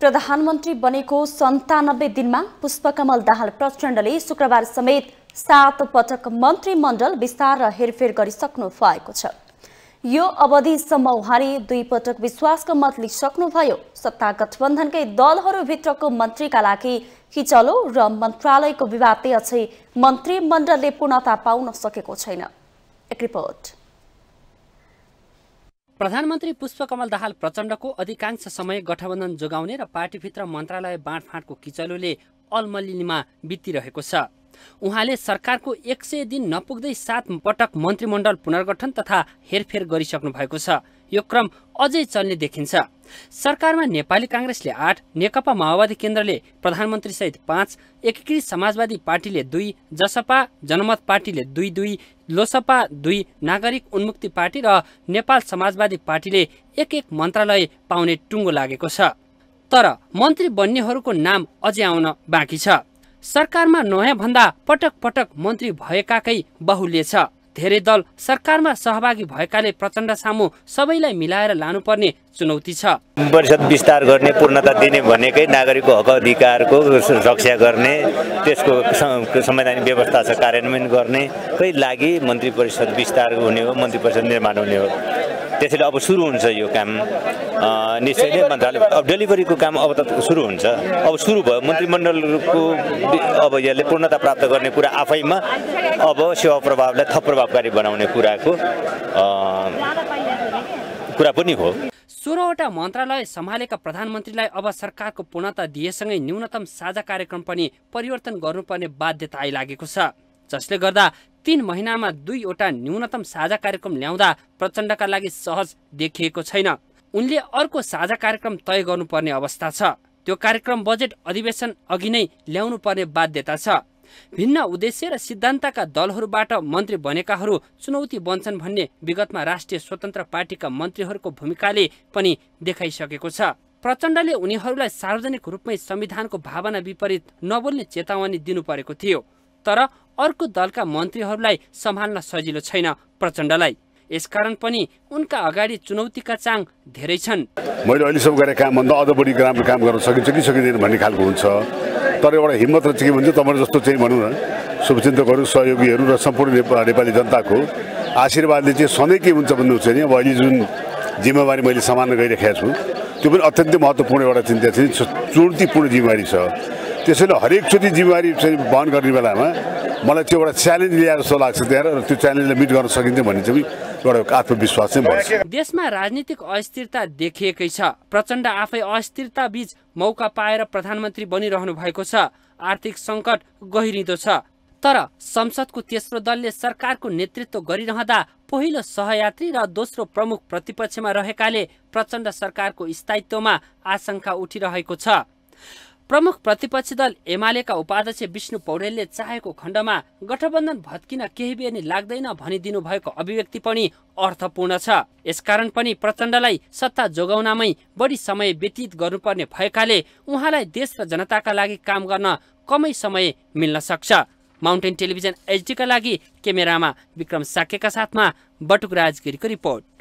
प्रधानमन्त्री बनेको सन्तानब्बे दिनमा पुष्पकमल दाहाल प्रचण्डले शुक्रबार समेत सात पटक मन्त्रीमण्डल विस्तार र हेरफेर गरिसक्नु भएको छ यो अवधिसम्म उहाँले दुई पटक विश्वासको मत लिइसक्नुभयो सत्ता गठबन्धनकै दलहरूभित्रको मन्त्रीका लागि हिचलो र मन्त्रालयको विवादले अझै मन्त्रीमण्डलले पूर्णता पाउन सकेको छैन एक रिपोर्ट प्रधानमन्त्री पुष्पकमल दाहाल प्रचण्डको अधिकांश समय गठबन्धन जोगाउने र पार्टीभित्र मन्त्रालय बाँडफाँडको किचलोले अलमलिनीमा बितिरहेको छ उहाँले सरकारको एक सय दिन नपुग्दै सात पटक मन्त्रीमण्डल पुनर्गठन तथा हेरफेर गरिसक्नु भएको छ यो क्रम अझै चल्ने देखिन्छ सरकारमा नेपाली काङ्ग्रेसले आठ नेकपा माओवादी केन्द्रले प्रधानमन्त्रीसहित पाँच एकीकृत समाजवादी पार्टीले दुई जसपा जनमत पार्टीले दुई दुई लोसपा दुई नागरिक उन्मुक्ति पार्टी र नेपाल समाजवादी पार्टीले एक एक मन्त्रालय पाउने टुङ्गो लागेको छ तर मन्त्री बन्नेहरूको नाम अझै आउन बाँकी छ सरकारमा नयाँ भन्दा पटक पटक मन्त्री भएकाकै बाहुल्य छ धेरै दल सरकारमा सहभागी भएकाले प्रचण्ड सामु सबैलाई मिलाएर लानुपर्ने चुनौती छ परिषद विस्तार गर्ने पूर्णता दिने भनेकै नागरिकको हक अधिकारको रक्षा गर्ने त्यसको संवैधानिक व्यवस्था छ कार्यान्वयन गर्नेकै लागि मन्त्री परिषद विस्तार हुने हो मन्त्री परिषद निर्माण हुने हो त्यसैले अब सुरु हुन्छ यो काम निश्चय नै मन्त्रालय अब डेलिभरीको काम अब त सुरु हुन्छ अब सुरु भयो मन्त्रीमण्डलको अब यसले पूर्णता प्राप्त गर्ने कुरा आफैमा अब सेवा प्रभावलाई थप प्रभावकारी बनाउने कुराको कुरा पनि हो सोह्रवटा मन्त्रालय सम्हालेका प्रधानमन्त्रीलाई अब सरकारको पूर्णता दिएसँगै न्यूनतम साझा कार्यक्रम पनि परिवर्तन गर्नुपर्ने बाध्यता आइलागेको छ जसले गर्दा तीन महिनामा दुईवटा न्यूनतम साझा कार्यक्रम ल्याउँदा प्रचण्डका लागि सहज देखिएको छैन उनले अर्को साझा कार्यक्रम तय गर्नुपर्ने अवस्था छ त्यो कार्यक्रम बजेट अधिवेशन अघि नै ल्याउनु पर्ने बाध्यता छ भिन्न उद्देश्य र सिद्धान्तका दलहरूबाट मन्त्री बनेकाहरू चुनौती बन्छन् भन्ने विगतमा राष्ट्रिय स्वतन्त्र पार्टीका मन्त्रीहरूको भूमिकाले पनि देखाइसकेको छ प्रचण्डले उनीहरूलाई सार्वजनिक रूपमै संविधानको भावना विपरीत नबोल्ने चेतावनी दिनु परेको थियो तर अर्को दलका मन्त्रीहरूलाई सम्हाल्न सजिलो छैन प्रचण्डलाई यसकारण पनि उनका अगाडि चुनौतीका चाङ धेरै छन् मैले अहिलेसम्म काम भन्दा अझ बढी राम्रो काम गर्न सकिन्छ कि सकिँदैन भन्ने खालको हुन्छ तर एउटा हिम्मत र चाहिँ के भन्छ तपाईँले जस्तो चाहिँ भनौँ न शुभचिन्तकहरू सहयोगीहरू र सम्पूर्ण नेपाली जनताको आशीर्वादले चाहिँ सधैँ के हुन्छ भन्नु चाहिँ अब अहिले जुन जिम्मेवारी मैले सम्हाल्न गइरहेको छु त्यो पनि अत्यन्तै महत्त्वपूर्ण एउटा चिन्ता चाहिँ चुनौतीपूर्ण जिम्मेवारी छ त्यसैले हरेकचोटि जिम्मेवारी वहन गर्ने बेलामा मलाई त्यो एउटा च्यालेन्ज ल्याएर जस्तो लाग्छ त्यहाँ र त्यो च्यालेन्जलाई मिट गर्न सकिन्छ भन्ने चाहिँ एउटा आत्मविश्वास चाहिँ देशमा राजनीतिक अस्थिरता देखिएकै छ प्रचण्ड आफै अस्थिरता बीच मौका पाएर प्रधानमन्त्री बनिरहनु भएको छ आर्थिक सङ्कट गहिरिँदो छ तर संसदको तेस्रो दलले सरकारको नेतृत्व गरिरहँदा पहिलो सहयात्री र दोस्रो प्रमुख प्रतिपक्षमा रहेकाले प्रचण्ड सरकारको स्थायित्वमा आशंका उठिरहेको छ प्रमुख प्रतिपक्षी दल एमालेका उपाध्यक्ष विष्णु पौडेलले चाहेको खण्डमा गठबन्धन भत्किन केही बेनी लाग्दैन भनिदिनु भएको अभिव्यक्ति पनि अर्थपूर्ण छ यसकारण पनि प्रचण्डलाई सत्ता जोगाउनमै बढी समय व्यतीत गर्नुपर्ने भएकाले उहाँलाई देश र जनताका लागि काम गर्न कमै समय मिल्न सक्छ माउन्टेन टेलिभिजन एचडीका लागि क्यामेरामा विक्रम साकेका साथमा बटुक राजगिरीको रिपोर्ट